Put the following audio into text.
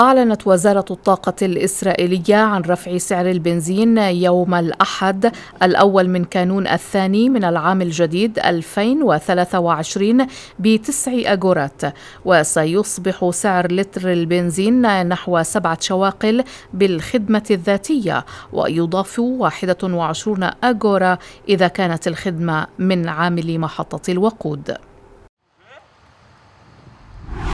أعلنت وزارة الطاقة الإسرائيلية عن رفع سعر البنزين يوم الأحد الأول من كانون الثاني من العام الجديد 2023 بتسع أجورات وسيصبح سعر لتر البنزين نحو سبعة شواقل بالخدمة الذاتية ويضاف 21 أجورة إذا كانت الخدمة من عامل محطة الوقود